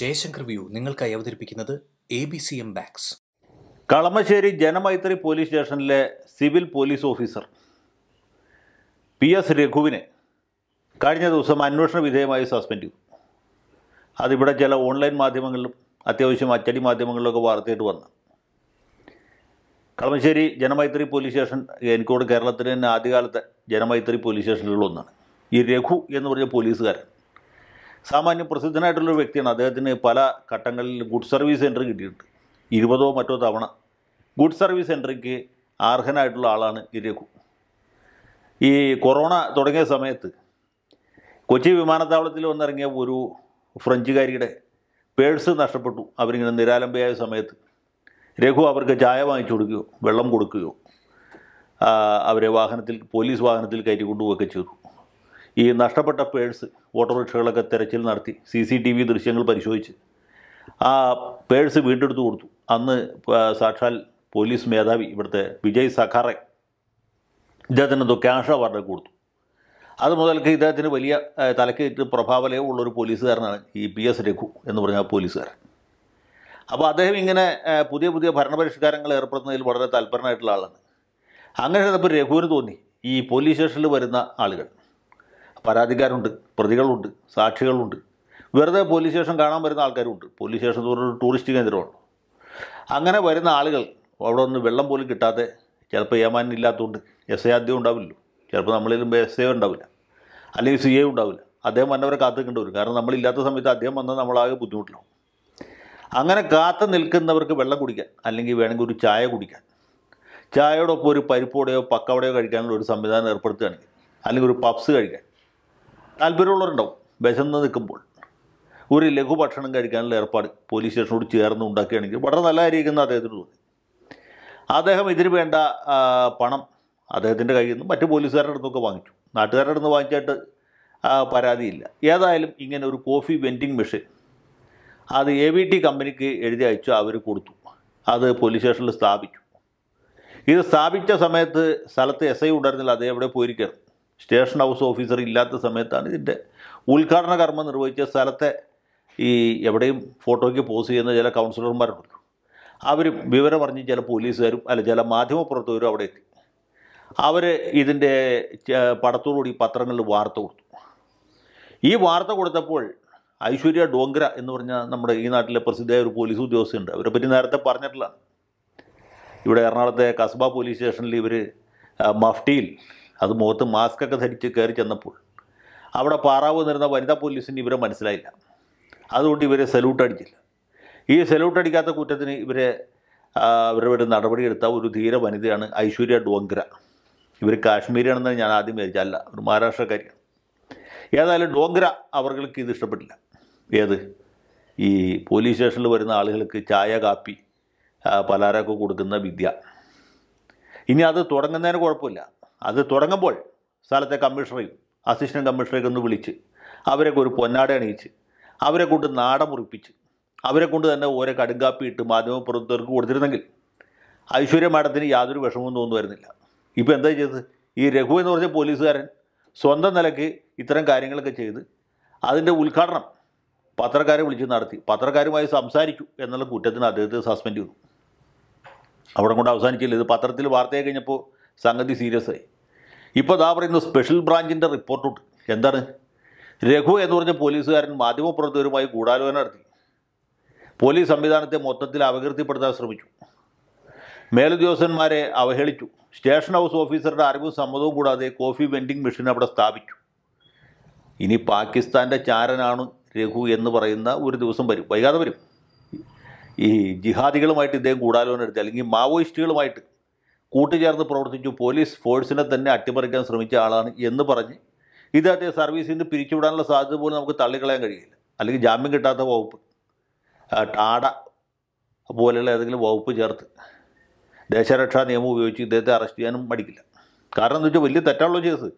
Jaishankar view നിങ്ങൾക്കായി അവതരിപ്പിക്കുന്നത് A B C M ബാക്സ് കളമശ്ശേരി ജനമൈത്രി പോലീസ് സ്റ്റേഷനിലെ civil police officer P S രഘുവിനെ കഴിഞ്ഞ ദിവസം അന്വേഷണ വിധേയമായി സസ്പെൻഡ് ചെയ്തു അതിവിടെ ചില ഓൺലൈൻ മാധ്യമങ്ങളിലും അത്യാവശ്യം അച്ചടി മാധ്യമങ്ങളിലൊക്കെ വാർത്തയായിട്ട് വന്നു കളമശ്ശേരി ജനമൈത്രി പോലീസ് സ്റ്റേഷൻ എനിക്കോട് കേരളത്തിന് തന്നെ ആദ്യകാലത്തെ ജനമൈത്രി പോലീസ് സ്റ്റേഷനുകളിൽ ഒന്നാണ് ഈ രഘു എന്ന് പറഞ്ഞ പോലീസുകാരൻ സാമാന്യം പ്രസിദ്ധനായിട്ടുള്ളൊരു വ്യക്തിയാണ് അദ്ദേഹത്തിന് പല ഘട്ടങ്ങളിൽ ഗുഡ് സർവീസ് സെൻറ്റർ കിട്ടിയിട്ടുണ്ട് ഇരുപതോ മറ്റോ തവണ ഗുഡ് സർവീസ് സെൻറ്ററിക്ക് അർഹനായിട്ടുള്ള ആളാണ് ഇരിയക്കു ഈ കൊറോണ തുടങ്ങിയ സമയത്ത് കൊച്ചി വിമാനത്താവളത്തിൽ വന്നിറങ്ങിയ ഒരു ഫ്രഞ്ചുകാരിയുടെ പേഴ്സ് നഷ്ടപ്പെട്ടു അവരിങ്ങനെ നിരാലംബയായ സമയത്ത് രഘു അവർക്ക് ചായ വാങ്ങിച്ചു കൊടുക്കുകയോ വെള്ളം കൊടുക്കുകയോ അവരെ വാഹനത്തിൽ പോലീസ് വാഹനത്തിൽ കയറ്റി കൊണ്ടുപോവുകയൊക്കെ ചെയ്തു ഈ നഷ്ടപ്പെട്ട പേഴ്സ് ഓട്ടോറിക്ഷകളൊക്കെ തെരച്ചിൽ നടത്തി സി സി ടി വി ദൃശ്യങ്ങൾ പരിശോധിച്ച് ആ പേഴ്സ് വീണ്ടെടുത്തു കൊടുത്തു അന്ന് സാക്ഷാൽ പോലീസ് മേധാവി ഇവിടുത്തെ വിജയ് സഖാറെ ഇദ്ദേഹത്തിന് എന്തോ ക്യാഷ് അവാർഡ് കൊടുത്തു അത് മുതൽക്ക് ഇദ്ദേഹത്തിന് വലിയ തലക്കേറ്റ് പ്രഭാവലയോ ഉള്ളൊരു പോലീസുകാരനാണ് ഈ പി എസ് രഘു എന്ന് പറഞ്ഞ പോലീസുകാരൻ അപ്പോൾ അദ്ദേഹം ഇങ്ങനെ പുതിയ പുതിയ ഭരണപരിഷ്കാരങ്ങൾ ഏർപ്പെടുന്നതിൽ വളരെ തൽപരനായിട്ടുള്ള ആളാണ് അങ്ങനെ ഇപ്പോൾ രഘുവിന് തോന്നി ഈ പോലീസ് സ്റ്റേഷനിൽ വരുന്ന ആളുകൾ പരാതിക്കാരുണ്ട് പ്രതികളുണ്ട് സാക്ഷികളുണ്ട് വെറുതെ പോലീസ് സ്റ്റേഷൻ കാണാൻ വരുന്ന ആൾക്കാരുണ്ട് പോലീസ് സ്റ്റേഷൻ എന്ന് പറഞ്ഞൊരു ടൂറിസ്റ്റ് കേന്ദ്രമാണ് അങ്ങനെ വരുന്ന ആളുകൾ അവിടെ ഒന്ന് വെള്ളം പോലും കിട്ടാതെ ചിലപ്പോൾ ഏമാനം ഇല്ലാത്തതുകൊണ്ട് എസ് ഐ ആദ്യം ഉണ്ടാവില്ലല്ലോ ചിലപ്പോൾ നമ്മളിലും എസ് ഐ ഉണ്ടാവില്ല അല്ലെങ്കിൽ സി ഐ ഉണ്ടാവില്ല അദ്ദേഹം വന്നവരെ കാത്തു നിൽക്കേണ്ടി വരും കാരണം നമ്മളില്ലാത്ത സമയത്ത് അദ്ദേഹം വന്നാൽ നമ്മളാകെ ബുദ്ധിമുട്ടില്ല അങ്ങനെ കാത്തു നിൽക്കുന്നവർക്ക് വെള്ളം കുടിക്കാൻ അല്ലെങ്കിൽ വേണമെങ്കിൽ ഒരു ചായ കുടിക്കാൻ ചായയോടൊപ്പം ഒരു പരിപ്പോടെയോ പക്കവടയോ കഴിക്കാനുള്ള ഒരു സംവിധാനം ഏർപ്പെടുത്തുകയാണെങ്കിൽ അല്ലെങ്കിൽ ഒരു പപ്സ് കഴിക്കാൻ താല്പര്യമുള്ളവരുണ്ടാവും വിശന്ന് നിൽക്കുമ്പോൾ ഒരു ലഘു ഭക്ഷണം കഴിക്കാനുള്ള ഏർപ്പാട് പോലീസ് സ്റ്റേഷനോട് ചേർന്ന് ഉണ്ടാക്കുകയാണെങ്കിൽ വളരെ നല്ല കാര്യമായിരിക്കുന്ന അദ്ദേഹത്തിന് തോന്നി അദ്ദേഹം ഇതിന് വേണ്ട പണം അദ്ദേഹത്തിൻ്റെ കയ്യിൽ നിന്നും മറ്റ് പോലീസുകാരുടെ അടുത്തൊക്കെ വാങ്ങിച്ചു നാട്ടുകാരുടെ അടുത്ത് വാങ്ങിച്ചായിട്ട് പരാതിയില്ല ഏതായാലും ഇങ്ങനെ ഒരു കോഫി വെൻറ്റിങ് മെഷീൻ അത് എ വി ടി കമ്പനിക്ക് എഴുതി അയച്ചു അവർ കൊടുത്തു അത് പോലീസ് സ്റ്റേഷനിൽ സ്ഥാപിച്ചു ഇത് സ്ഥാപിച്ച സമയത്ത് സ്ഥലത്ത് എസ് ഐ ഉണ്ടായിരുന്നില്ല അത് എവിടെ പോയിരിക്കുകയാണ് സ്റ്റേഷൻ ഹൗസ് ഓഫീസർ ഇല്ലാത്ത സമയത്താണ് ഇതിൻ്റെ ഉദ്ഘാടന കർമ്മം നിർവഹിച്ച സ്ഥലത്തെ ഈ എവിടെയും ഫോട്ടോയ്ക്ക് പോസ് ചെയ്യുന്ന ചില കൗൺസിലർമാരുണ്ടല്ലോ അവരും വിവരം അറിഞ്ഞ് ചില പോലീസുകാരും അല്ല ചില മാധ്യമപ്രവർത്തകരും അവിടെ എത്തി അവർ ഇതിൻ്റെ പടത്തോടുകൂടി പത്രങ്ങളിൽ വാർത്ത കൊടുത്തു ഈ വാർത്ത കൊടുത്തപ്പോൾ ഐശ്വര്യ ഡോങ്ക്ര എന്ന് പറഞ്ഞ നമ്മുടെ ഈ നാട്ടിലെ പ്രസിദ്ധമായ ഒരു പോലീസ് ഉദ്യോഗസ്ഥയുണ്ട് അവരെ പറ്റി നേരത്തെ പറഞ്ഞിട്ടുള്ള ഇവിടെ എറണാകുളത്തെ കസ്ബ പോലീസ് സ്റ്റേഷനിൽ ഇവർ മഫ്റ്റിയിൽ അത് മുഖത്ത് മാസ്കൊക്കെ ധരിച്ച് കയറി ചെന്നപ്പോൾ അവിടെ പാറാവ് നിന്നിരുന്ന വനിതാ പോലീസിന് ഇവരെ മനസ്സിലായില്ല അതുകൊണ്ട് ഇവരെ സല്യൂട്ട് അടിച്ചില്ല ഈ സല്യൂട്ട് അടിക്കാത്ത കുറ്റത്തിന് ഇവരെ ഇവരുടെ നടപടിയെടുത്ത ഒരു ധീര വനിതയാണ് ഐശ്വര്യ ഡോങ്ക്ര ഇവർ കാശ്മീരിയാണെന്ന് ഞാൻ ആദ്യം വിചാരിച്ചല്ല ഒരു മഹാരാഷ്ട്രക്കാരിയാണ് ഏതായാലും ഡോങ്ക്ര അവർക്ക് ഇത് ഇഷ്ടപ്പെട്ടില്ല ഏത് ഈ പോലീസ് സ്റ്റേഷനിൽ വരുന്ന ആളുകൾക്ക് ചായ കാപ്പി പലഹാരമൊക്കെ കൊടുക്കുന്ന വിദ്യ ഇനി അത് തുടങ്ങുന്നതിന് കുഴപ്പമില്ല അത് തുടങ്ങുമ്പോൾ സ്ഥലത്തെ കമ്മീഷണറെയും അസിസ്റ്റൻറ്റ് കമ്മീഷണറെയും ഒന്ന് വിളിച്ച് അവരെ ഒരു പൊന്നാട അണിയിച്ച് അവരെ കൊണ്ട് നാട മുറിപ്പിച്ച് അവരെ കൊണ്ട് തന്നെ ഓരോ കടുങ്കാപ്പി ഇട്ട് മാധ്യമപ്രവർത്തകർക്ക് കൊടുത്തിരുന്നെങ്കിൽ ഐശ്വര്യ മാഡത്തിന് യാതൊരു വിഷമവും തോന്നുമായിരുന്നില്ല ഇപ്പോൾ എന്താ ചെയ്തത് ഈ രഘു എന്ന് പറഞ്ഞ പോലീസുകാരൻ സ്വന്തം നിലയ്ക്ക് ഇത്തരം കാര്യങ്ങളൊക്കെ ചെയ്ത് അതിൻ്റെ ഉദ്ഘാടനം പത്രക്കാരെ വിളിച്ച് നടത്തി പത്രക്കാരുമായി സംസാരിച്ചു എന്നുള്ള കുറ്റത്തിന് അദ്ദേഹത്തെ സസ്പെൻഡ് ചെയ്തു അവിടെ കൊണ്ട് അവസാനിച്ചില്ല ഇത് പത്രത്തിൽ വാർത്തയായി കഴിഞ്ഞപ്പോൾ സംഗതി സീരിയസ് ആയി ഇപ്പോൾ ദാ പറയുന്ന സ്പെഷ്യൽ ബ്രാഞ്ചിൻ്റെ റിപ്പോർട്ടുണ്ട് എന്താണ് രഘു എന്ന് പറഞ്ഞ പോലീസുകാരൻ മാധ്യമപ്രവർത്തകരുമായി ഗൂഢാലോചന നടത്തി പോലീസ് സംവിധാനത്തെ മൊത്തത്തിൽ അപകീർത്തിപ്പെടുത്താൻ ശ്രമിച്ചു മേലുദ്യോഗസ്ഥന്മാരെ അവഹേളിച്ചു സ്റ്റേഷൻ ഹൗസ് ഓഫീസറുടെ അറിവും സമ്മതവും കൂടാതെ കോഫി വെൻഡിംഗ് മെഷീൻ അവിടെ സ്ഥാപിച്ചു ഇനി പാകിസ്ഥാൻ്റെ ചാരനാണ് രഘു എന്ന് പറയുന്ന ഒരു ദിവസം വരും വൈകാതെ വരും ഈ ജിഹാദികളുമായിട്ട് ഇദ്ദേഹം ഗൂഢാലോചന നടത്തി അല്ലെങ്കിൽ മാവോയിസ്റ്റുകളുമായിട്ട് കൂട്ടുചേർന്ന് പ്രവർത്തിച്ചു പോലീസ് ഫോഴ്സിനെ തന്നെ അട്ടിമറിക്കാൻ ശ്രമിച്ച ആളാണ് എന്ന് പറഞ്ഞ് ഇദ്ദേഹത്തെ സർവീസിൽ നിന്ന് പിരിച്ചുവിടാനുള്ള സാധ്യത പോലും നമുക്ക് തള്ളിക്കളയാൻ കഴിയില്ല അല്ലെങ്കിൽ ജാമ്യം കിട്ടാത്ത വകുപ്പ് ടാട പോലെയുള്ള ഏതെങ്കിലും വകുപ്പ് ചേർത്ത് ദേശരക്ഷാ നിയമം ഉപയോഗിച്ച് ഇദ്ദേഹത്തെ അറസ്റ്റ് ചെയ്യാനും മടിക്കില്ല കാരണം എന്താ വെച്ചാൽ വലിയ തെറ്റാണല്ലോ ചെയ്ത്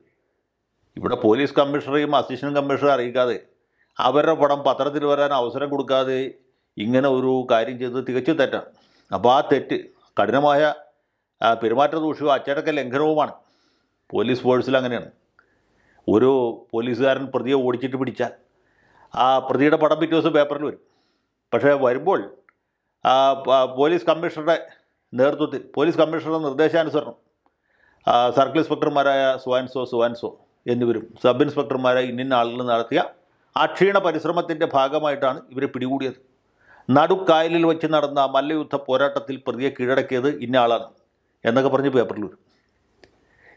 ഇവിടെ പോലീസ് കമ്മീഷണറെയും അസിസ്റ്റൻറ്റ് കമ്മീഷണറെ അറിയിക്കാതെ അവരുടെ പടം പത്രത്തിൽ വരാൻ അവസരം കൊടുക്കാതെ ഇങ്ങനെ ഒരു കാര്യം ചെയ്തത് തികച്ചും തെറ്റാണ് അപ്പോൾ ആ തെറ്റ് കഠിനമായ പെരുമാറ്റ ദൂഷ്യവും അച്ചടക്ക ലംഘനവുമാണ് പോലീസ് ഫോഴ്സിൽ അങ്ങനെയാണ് ഒരു പോലീസുകാരൻ പ്രതിയെ ഓടിച്ചിട്ട് പിടിച്ചാൽ ആ പ്രതിയുടെ പടം പിറ്റേ ദിവസം പേപ്പറിൽ വരും പക്ഷേ വരുമ്പോൾ പോലീസ് കമ്മീഷണറുടെ നേതൃത്വത്തിൽ പോലീസ് കമ്മീഷണറുടെ നിർദ്ദേശാനുസരണം സർക്കിൾ ഇൻസ്പെക്ടർമാരായ സുവാൻസോ സുവാൻസോ എന്നിവരും സബ് ഇൻസ്പെക്ടർമാരായ ഇന്നിന്ന ആളുകൾ നടത്തിയ ആ പരിശ്രമത്തിൻ്റെ ഭാഗമായിട്ടാണ് ഇവരെ പിടികൂടിയത് നടുക്കായലിൽ വെച്ച് നടന്ന മല്ലയുദ്ധ പോരാട്ടത്തിൽ പ്രതിയെ കീഴടക്കിയത് ഇന്ന ആളാണ് എന്നൊക്കെ പറഞ്ഞ് പേപ്പറിൽ വരും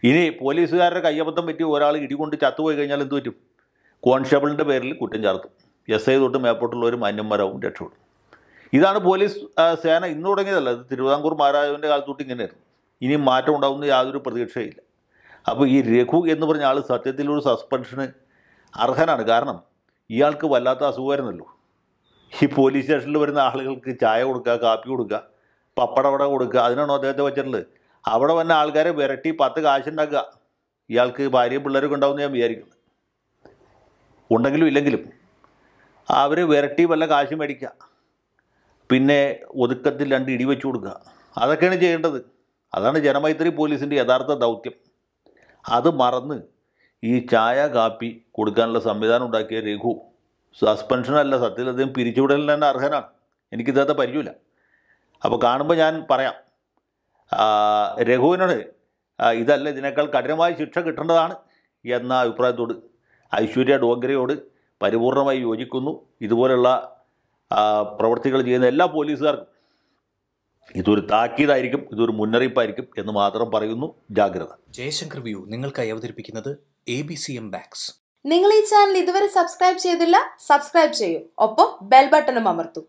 ഇനി പോലീസുകാരുടെ കയ്യബദ്ധം പറ്റി ഒരാൾ ഇടികൊണ്ട് ചത്തുപോയി കഴിഞ്ഞാൽ എന്ത് പറ്റും കോൺസ്റ്റബിളിൻ്റെ പേരിൽ കുറ്റം ചാർത്തും എസ് ഐ തൊട്ട് മേപ്പോട്ടുള്ളവരും അന്യന്മാരാവും രക്ഷപ്പെടും ഇതാണ് പോലീസ് സേന ഇന്ന് തുടങ്ങിയതല്ല ഇത് തിരുവിതാംകൂർ മഹാരാജാവിൻ്റെ കാലത്തൊട്ട് ഇങ്ങനെയായിരുന്നു ഇനി മാറ്റം ഉണ്ടാകുന്ന യാതൊരു പ്രതീക്ഷയില്ല അപ്പോൾ ഈ രഘു എന്ന് പറഞ്ഞ ആൾ സത്യത്തിലൊരു സസ്പെൻഷന് അർഹനാണ് കാരണം ഇയാൾക്ക് വല്ലാത്ത അസുഖമായിരുന്നല്ലോ ഈ പോലീസ് സ്റ്റേഷനിൽ വരുന്ന ആളുകൾക്ക് ചായ കൊടുക്കുക കാപ്പി കൊടുക്കുക പപ്പടം അവിടെ കൊടുക്കുക അതിനാണോ അദ്ദേഹത്തെ വെച്ചിട്ടുള്ളത് അവിടെ വന്ന ആൾക്കാരെ വിരട്ടി പത്ത് കാശുണ്ടാക്കുക ഇയാൾക്ക് ഭാര്യയും പിള്ളേരൊക്കെ ഉണ്ടാവും ഞാൻ വിചാരിക്കുന്നത് ഉണ്ടെങ്കിലും ഇല്ലെങ്കിലും അവർ വിരട്ടി വല്ല കാശ് മേടിക്കുക പിന്നെ ഒതുക്കത്തിൽ രണ്ട് ഇടി വെച്ചു കൊടുക്കുക അതൊക്കെയാണ് ചെയ്യേണ്ടത് അതാണ് ജനമൈത്രി പോലീസിൻ്റെ യഥാർത്ഥ ദൗത്യം അത് മറന്ന് ഈ ചായ കാപ്പി കൊടുക്കാനുള്ള സംവിധാനം ഉണ്ടാക്കിയ രഘു സസ്പെൻഷനല്ല സത്യത്തിൽ അദ്ദേഹം പിരിച്ചുവിടലിന് തന്നെ അർഹനാണ് എനിക്കിദ്ദേഹത്തെ പരിചയമില്ല അപ്പോൾ കാണുമ്പോൾ ഞാൻ പറയാം രഘുവിനോട് ഇതല്ല ഇതിനേക്കാൾ കഠിനമായ ശിക്ഷ കിട്ടേണ്ടതാണ് എന്ന അഭിപ്രായത്തോട് ഐശ്വര്യ ഡോഗ്രയോട് പരിപൂർണമായി യോജിക്കുന്നു ഇതുപോലുള്ള പ്രവൃത്തികൾ ചെയ്യുന്ന എല്ലാ പോലീസുകാർക്കും ഇതൊരു താക്കീതായിരിക്കും ഇതൊരു മുന്നറിയിപ്പായിരിക്കും എന്ന് മാത്രം പറയുന്നു ജാഗ്രത ജയശങ്കർ വ്യൂ നിങ്ങൾക്കായി അവതരിപ്പിക്കുന്നത് എ ബി സി എം ബാക്സ് നിങ്ങൾ ഈ ചാനൽ ഇതുവരെ സബ്സ്ക്രൈബ് ചെയ്തില്ല സബ്സ്ക്രൈബ് ചെയ്യൂ ഒപ്പം ബെൽ ബട്ടണും അമർത്തൂ